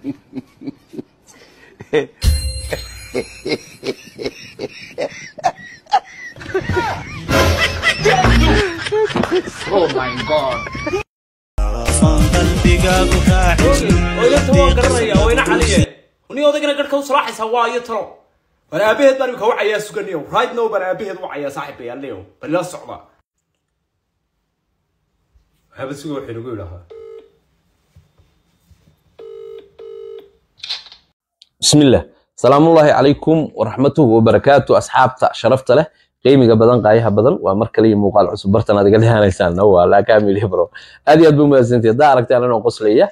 ni odagana garhka u salaaxaysaa waa iyo talo bal aabaheed baan imika wacayaa suganiyo rightnow baan aabaheed wacayaa saaxiibayaalleo bal la socda waxaaba suga waxay nagu yidhaahaa bismillaah asalaamullaahi calaykum waraxmatuhu wabarakaatu asxaabta sharafta leh qiimiga badan qaayaha badan waa mar kale muuqaal cusub bartan aad iga dhehanaysaan walaa aad iyo aad bay umahadsantihi haddaa aragtaan inoo qoslaya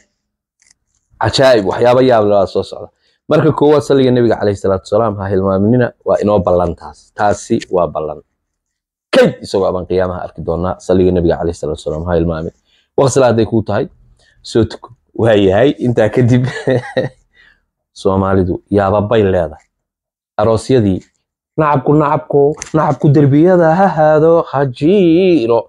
cajaa'ib waxyaaba yaab soo socda marka koowaad salliga nebiga calayhi salaatu wasalaam ha hilmaaminina waa inoo ballan taas taasi waa ballan kayd isagoo abaan qiyaamaha arki doonaa salliga nebiga calayhi salaatu wasalaam ha hilmaamin waqsila hadday kuu tahay soo tuko waa intaa kadib soomaalidu yaababay leedahay aroosyadii nacabku nacabko nacabku derbiyada ha haado hajiiro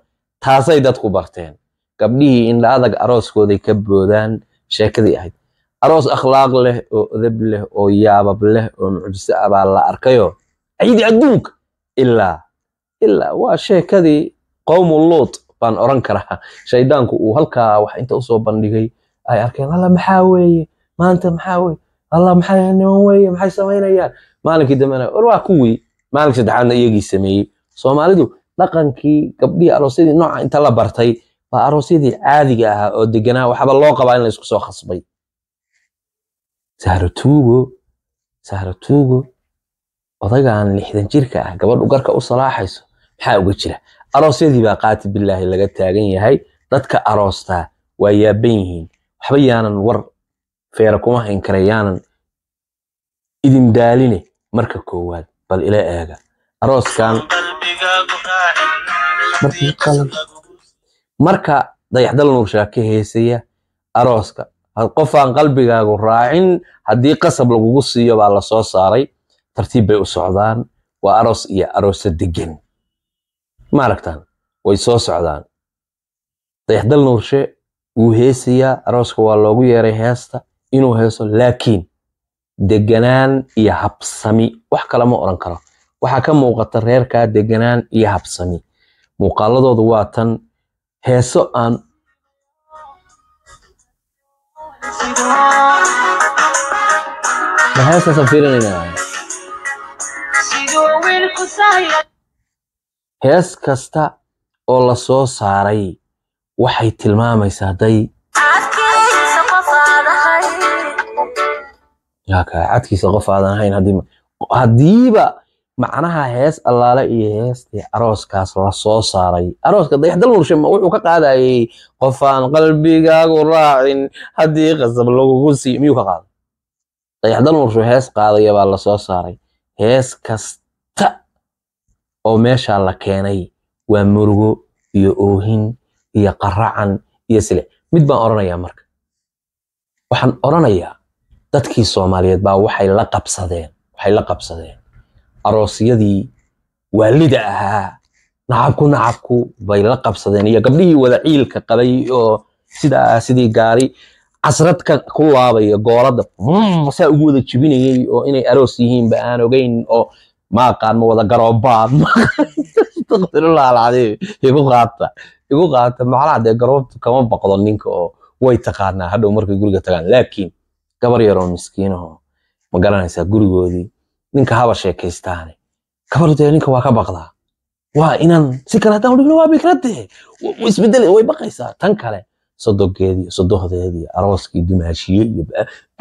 taasay dadku barteen gabdhihii indha adag arooskooday ka boodaan sheekadii ahayd aroos akhlaaq leh oo odab leh oo yaabab leh oo mucjise abaa ah la arkayoo ciidi adduunka ilaa ilaa waa sheekadii qowmu luut baan oran karaa shaydaanku uu halkaa wax inta usoo bandhigay ay arkeen alla maxaa weeye maanta maxaa weye allah maxay niman weye maxay samaynayaan maalinkii dambena war waa kuwii maalinka saddexaadna iyagii sameeyey soomaalidu dhaqankii gabdhihii aroosyadii nooca inta la bartay baa aroosyadii caadiga ahaa oo deganaa waxaba loo qabaa in laysku soo khasbay sahratuugo sahratuugo odagaan lixdan jirka ah gabadhu garka u salaaxayso maxaa uga jira aroosyadii baa qaati bilaahi laga taagan yahay dadka aroostaa waa yaaban yihiin waxba yaanan war feera kuma hayn kara idin daaline marka koowaad bal ila eega arooskan marka dayaxdal nuurshaa ka heesaya arooska qofaan qalbigaagu raacin haddii qasab lagugu siiyo baa lasoo saaray tartiib bay u socdaan waa aroos iyo aroosa degan maaragtaan way soo socdaan dayaxdal nuurshe wuu heesayaa arooska waa loogu yeeray heesta inuu heeso laakiin deganaan iyo habsami wax kale ma odhan karo waxaa ka muuqata reerkaa deganaan iyo habsami muuqaaladoodu waa tan heeso aan hees kasta oo la soo saaray waxay tilmaamaysaa hadday cadkiisa qof aadan ahayn haddiiba macnaha hees allaale iyo heestii arooskaas lasoo soo saaray arooska dayaxdal murshe wuxuu ka qaadayay qofaan qalbigaagu raacin haddii qasab lagugu siiyo miyuu ka qaaday dayaxdal murshe hees qaadaya baa la saaray hees kasta oo meeshaa la keenay waa murugo iyo oohin iyo qaracan iyo silic mid baan oranayaa marka waxaan oranayaa dadkii soomaaliyeed baa waxay la qabsadeen waxay la qabsadeen aroosyadii waalida ahaa nacabku nacabku bay la qabsadeen iyo gabdhihii wada ciilka qabay oo sidaa sidii gaari casradka ku laabaya goolada mm, saa ugu wada jibinayay oo inay aroos yihiinba aan ogeyn oo maaqaan ma wada garoobaad igu qaata igu qaata macnaha dee garoobtu kama baqdo ninka oo way taqaanaa hadhow markay guriga tagaan laakiin gabar yaroo miskiinaho ma garanaysaa gurigoodii ninka haba sheekaystaane gabardee ninka waa ka baqdaa waa inaan si kale haddaan udhigno waa bikrade isbedel way baqaysaa tan kale sodogeedii sodohdeedii arooskii dumaashiye iyo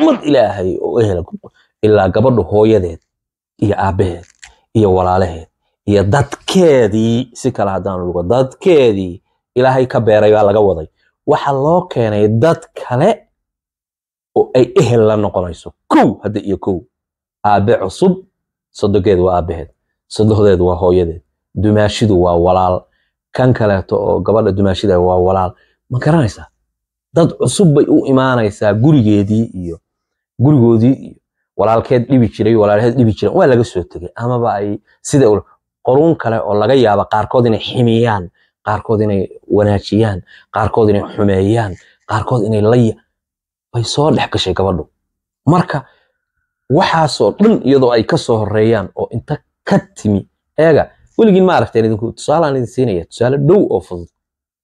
mad ilaahay oo ehel ilaa gabadhu hooyadeed iyo aabbaheed iyo walaalaheed iyo dadkeedii si kale haddaan udhigo dadkeedii ilaahay ka beeray baa laga waday waxa loo keenay dad kale oo ay ehel la noqonayso kow hadda iyo kow aabe cusub sadogeed waa aabaheed sadohdeed waa hooyadeed dumaashidu waa walaal kan kaleeto oo gabadha dumaashida ah waa walaal ma garanaysaa dad cusub bay u imaanaysaa gurigeedii iyo gurigoodii iyo walaalkeed dhibi jiray walaalheed dhibi jiran waa laga soo tegay amaba ay sida qoruun kale oo laga yaaba qaarkood inay ximiyaan qaarkood inay wanaajiyaan qaarkood inay xumeeyaan qaarkood inay laya ay soo dhex gashay gabadhu marka waxaasoo dhan iyadoo ay kasoo horeeyaan oo inta ka timi eega weligiin ma aragteen idinku tusaalaan idin siinaya tusaale dhow oo fudud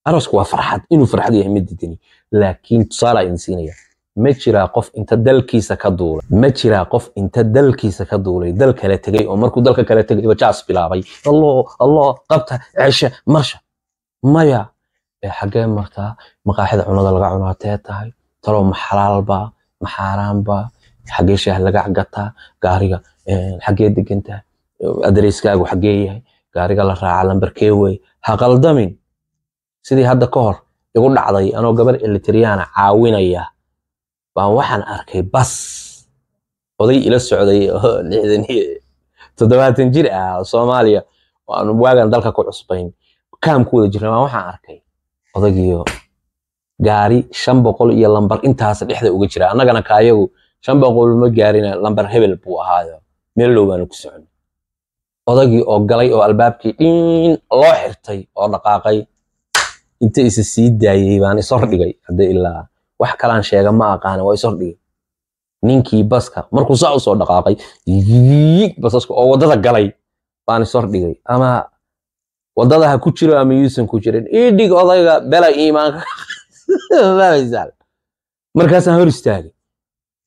arasku waa farxad inuu farxad yahay ma didini laakiin tusaalaa idin siinaya ma jiraa qof inta dalkiisa ka duulay ma jiraa qof inta dalkiisa ka duulay dal kale tegey oo markuu dalka kale tegayba jaas bilaabay allo allo qabta ceshe marsha maya xaggee martaa maqaaxida cunada laga cunaa tee tahay talow maxalaalba maxaaraanba xagee shaah lagac gataa gaariga xagee degantaa adareyskaagu xagee yahay gaariga la raaca lambarkee wey ha qaldamin sidii hadda ka hor igu dhacday anoo gabar elitriyana caawinaya baan waxaan arkay bas oday ila socday oo lixdan jir ah soomaaliya waagan dalka ku cusbayn kaamku jirna baan waxaan arkay odagiyo gaari shan boqol iyo lambar intaas dhexda uga jira annagana kaayagu shan boqol ma gaarina lambar hebel buu ahaayo meelow baanu ku socon odagii oo galay oo albaabkii dhin loo xirtay oo dhaqaaqay inta isa sii daayey baan ishordhigay hadda ilaa wax kalaan sheega ma aqaana waa ishordhigay ninkii baska markuu saa usoo dhaqaaqay basaska oo waddada galay baan ishordhigay ama waddada ha ku jiro ama yuusan ku jirin ii odayga bela iimaanka markaasaan hor istaagay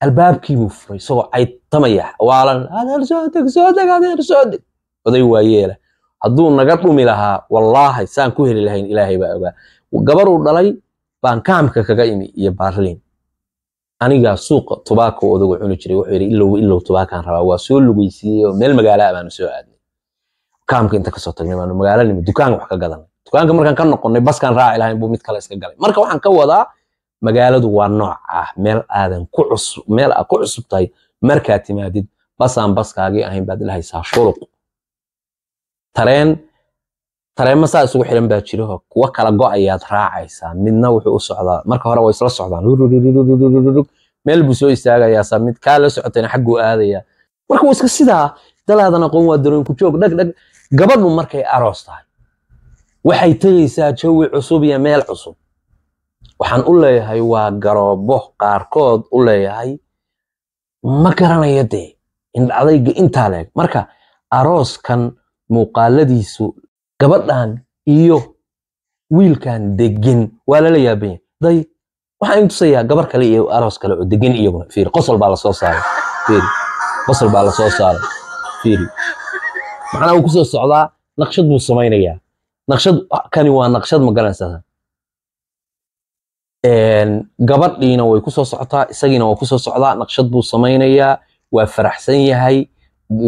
albaabkiibuu furay isagoo caydtamaya waalan soo deg soo deg adeer soo deg oday waayeela hadduu naga dhumi lahaa wallaahi saan ku heli lahayn ilaahay baa ogaa gabaruu dhalay baan kaamka kaga imi iyo baarliin anigaa suuqa tubaako odagu cuni jiray wuxuu yidhi ilow ilow tubaakaan rabaa waa soo lugaysiiyey oo meel magaala ah baanu soo aadnay kaamka inta kasoo tagnay baanu magaalo nimi dukaan wax ka gadanay dukaanka markaan ka noqonnay baskaan raaci lahayn buu mid kale iska galay marka waxaan ka wadaa magaaladu waa nooc ah meel aadan ku cusub meel aad ku cusub tahay markaad timaadid basaan baskaagii ahayn baad lahaysaa shuluq tareen tareema saa isugu xiran baa jiro kuwa kala go-ayaad raacaysaa midna wuxuu u socdaa marka hore waa isla socdaan meel buu soo istaagayaa mid kaa la socotayna xagguu aadayaa marka waa iska sidaa dalaadana qoon waa darooyin ku joog dhag dhag markay aroos tahay waxay tegaysaa jawi cusub iyo meel cusub waxaan u leeyahay waa garoobo qaarkood u leeyahay ma garanayo dee indhacdayga intaa leeg marka arooskan muuqaaladiisu gabadhan iyo wiilkan deggen waa lala yaabanya day waxaan idin tusayaa gabar kale iyo aroos kale oo deggen iyaguna fiiri qosol baa lasoo saaray fiiri qosol baa lasoo saaray fiiri macnaa wuu ku socdaa naqshad buu samaynayaa naqshad kani waa naqshad ma garanaysaa gabadhiina way kusoo soo socotaa isagiina waa ku socdaa naqshad buu samaynayaa waa faraxsan yahay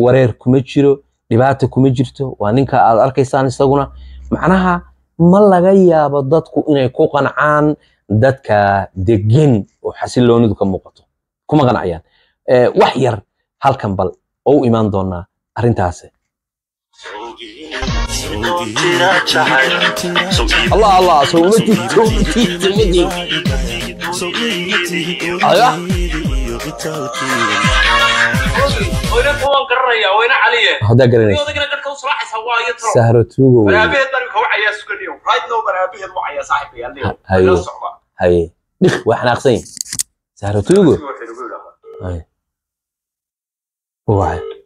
wareer kuma jiro dhibaata kuma jirto waa ninka aad arkaysaan isaguna macnaha ma laga yaabo dadku inay ku qancaan dadka degen oo xasiloonidu ka muuqato kuma qancayaan wax yar halkan bal oo u imaan doonaa arrintaasi الله الله صومتي صومتي صومتي ايوه هذا قرني سهرة توغو برابيه طريق هو عيا سكنيو رايد نو برابيه مو عيا صاحبي اللي هي هي دخ واحنا قصين سهرة توغو هاي وعد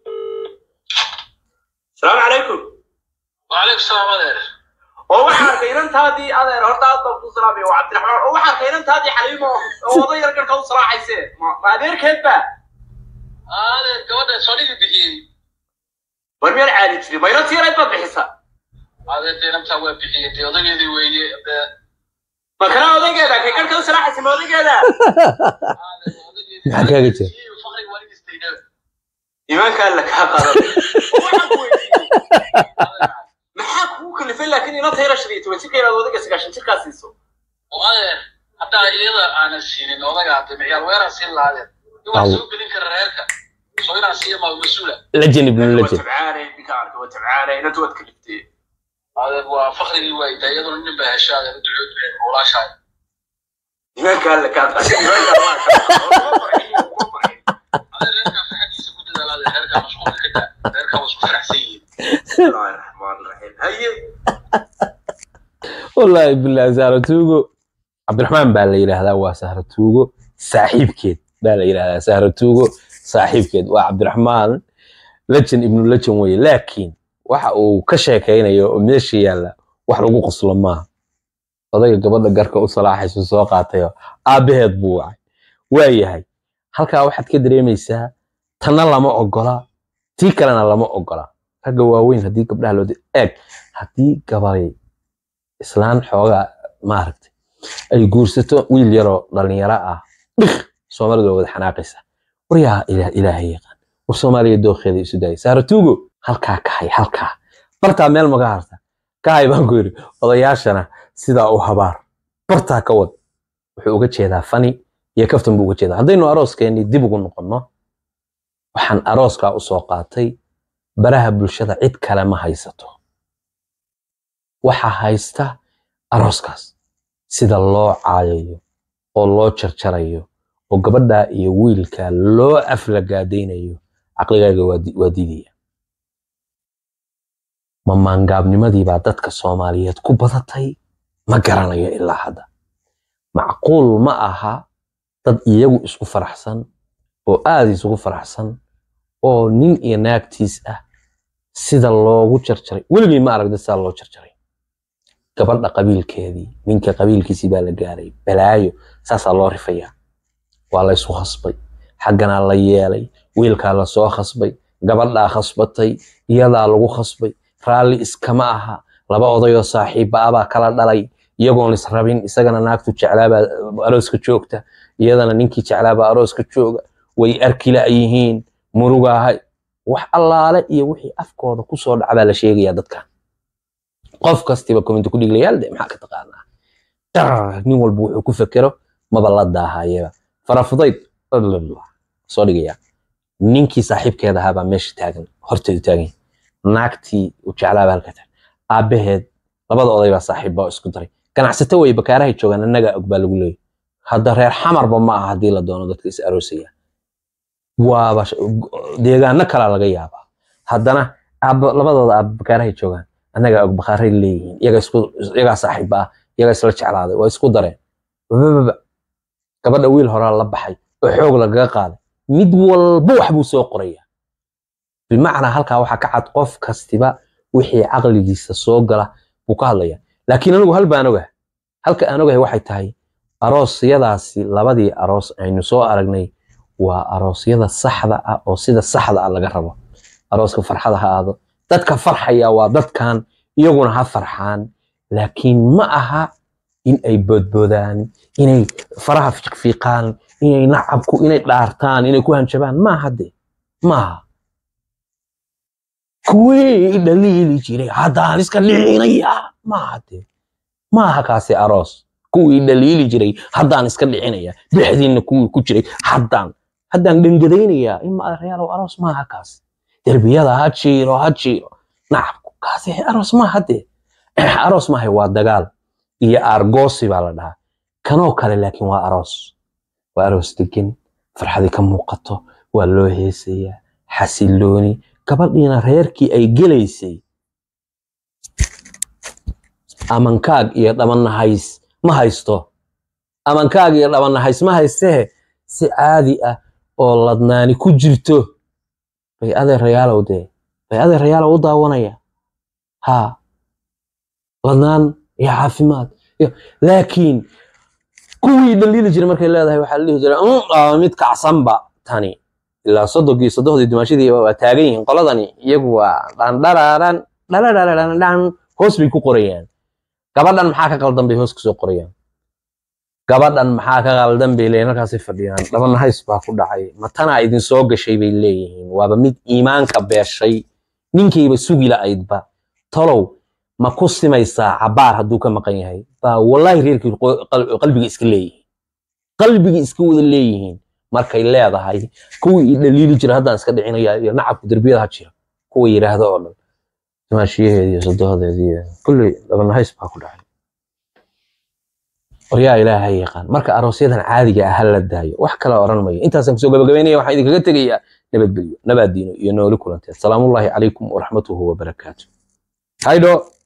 waxaa arkay inantaadii adeer horta aad baan ku salaamay waa cabdiraxmaan oo waxaa arkay inantaadii xaliimo oo wada yar garka u salaaxayse ma adeerkeed ba adeer gabadha soonidii bixiyey war miyaan caadi jirin ma iran siirayd baad bixisa adeerta inantaa waa bixiyey dee odageedii weeye ma kana odaygeeda kay garka u salaaxayse ma odageeda maxaa kaaga jira imaanka alla kaa qadan maanta ila shan iyo toban jirka inaad odayga sagaashan jirkaa siiso oo adeer haddaa iyada aana siinin odaga hadda weeraa siin lahaadeen iwaa soo gelin kara reerka soo inaan siiya maa mas-uula la jelib wallaahi sahra sahratuugo cabdiraxmaan baa la yidhaahdaa waa sahratuugo saaxiibkeed baa la yidhaahdaa sahratuugo saaxiibkeed waa cabdiraxmaan lejan ibnu lejan weye laakiin waxa uu ka sheekaynayo oo meesha yaalla wax lagu qoslo maaha odayga gabadha garka u salaaxaysu soo qaatayo aabbaheed buu wacay waa halkaa waxaad ka dareemaysaa tana lama ogola tii kalena lama ogola ragga waaweyn haddii gabdhaha loo eeg haddii gabay islaan xooga maaragta ay guursato wiil yaroo dhalinyaro ah dhik soomaalida wada xanaaqaysa waryaa ilaahay yaqaan war soomaaliya dookeeda isu daayay saaratuugo halkaa kahay halkaa bartaa meel maga harta kahay baan ku yidhi odayaashana sidaa u habaar bartaa ka wad wuxuu uga jeedaa fani iyo kaftan buu uga jeedaa haddaynu arooskeenii dib ugu noqonno waxaan arooskaa u qaatay baraha bulshada cid kale ma haysato waxaa haysta arooskaas sida loo caayayo oo loo jarjarayo oo gabadha iyo wiilka loo aflagaadaynayo caqligaaga waa diidaya ma maangaabnimadii dadka soomaaliyeed ku badatay ma garanayo ilaa hadda macquul ma aha dad iyagu isku faraxsan oo aad isugu faraxsan oo nin iyo naagtiis ah sida loogu jarjaray weligii ma arag dad sidaa loo jarjaray gabadha qabiilkeedii ninka qabiilkiisii baa la gaaray balaayo saasaa loo rifayaa waa laysu khasbay xagganaa la yeelay wiilkaa lasoo khasbay gabadhaa khasbatay iyadaa lagu khasbay raalli iskama aha laba odayoo saaxiibaabaa kala dhalay iyagoon israbin isagana naagtu jeclaabaa arooska joogta iyadana ninkii jeclaabaa arooska jooga way arkila yihiin murugaahay wax allaale iyo wixii afkooda kusoo dhacbaa la sheegayaa dadkan qof kastiba comment ku dhiglayaal de maxaa ka taqaanaa nin walba wuxuu ku fekero maba la daahayaba farafudayd soo dhigaya ninkii saaxiibkeeda ahaa meesha taagan horteedu taagan naagtii u jeclaaba halka taagan aabbaheed labada oday saaxiib baa isku daray ganacsato way bakaarahay joogaan annagaa og baa lagu leeyahy hadda reer xamarba ma aha haddii la doono dadka is aroosaya waaba deegaano kalaa laga yaabaa haddana labadooda aab bakaarahay joogaan annagaa og bakaaray leeyihiin iyagaa saaxiiba ah iyagaa isla jeclaaday waa isku dareen gabadha wiil horaa la baxay oo xoog lagaga qaaday mid walba wax soo qoraya bimacnaa halkaa waxaa ka cad qof kastiba wixii caqligiisa soo gala buu ka hadlaya laakiin anigu halba aan ah. halka aan ogahay waxay tahay aroosyadaasi labadii aroos aynu soo aragnay waa aroosyada saxda ah oo sida saxda ah laga rabo arooska farxada ha aado dadka farxaya waa dadkan iyaguna ha farxaan laakiin ma aha in ay boodboodaan inay faraha fiiqfiiqaan inay nacabku inay dhaartaan inay ku hanjabaan maaha de maaha kuwii dhaliili jiray haddaan iska dhicinaya maaha de maaha kaasi aroos kuwii dhaliili jiray haddaan iska dhicinaya dhexdiinna kuwii ku jiray haddaan haddaan dhangadaynaya in ma reyaalow aroos maaha kaasi derbiyada ha jiiro ha jiiro nacabku kaasi aroos maaha dee aroos maaha waa dagaal iyo aargoosi baa la dhahaa kanoo kale laakiin waa aroos waa aroos degan farxadii ka muuqato waa loo heesayaa xasilooni gabadhiina reerkii ay gelaysay amankaag iyo dhabanahays ma haysto amankaag iyo dhabanahays ma haystehe si caadi ah oo ladnaani ku jirto baycadee rayaalow dee baycadee rayaalow u daawanaya ha ladnaan iyo caafimaad laakiin kuwii dhaliili jiray markay leedahay waxaa la dhihi jiray mm, ah, mid kacsanba tani ilaa sodonkii soddohdii dimaashadii waa taagan yihiin qoladani iyagu waa dhandharaaran dhalahaahan hoos bay ku qorayaan gabadhan maxaa ka qaldan bay hoos kusoo qorayaan gabadhan maxaa ka qaldan bay leeyihin halkaasay fadhiyaan dhaban hays baa ku dhacay matanaa idinsoo gashay bay leeyihiin waaba mid iimaanka beeshay ninkayba sugila aydba talow ma ku simaysaa cabaar hadduu ka maqan yahay baa wallaahi reerkii qalbiga iska leeyihiin qalbiga iska wada leeyihiin markay leedahay kuwii ii jira haddaan iska dhicinaya iyo nacabku derbiyada ha jira kuwa yidhaahda oo dhan maashiyaheediiyo sadohadeediiy kulley dhaban hays baa ku dhacay qoryaa ilaaha yaqaan marka aroosyadan caadiga ah ha daayo wax kala oran mayo intaasaan kusoo gabagabaynaya waxaan idinkaga tegayaa nabadgelyo diino iyo nooli kulantee asalaamullaahi calaykum waraxmatuhu wabarakaatu haydho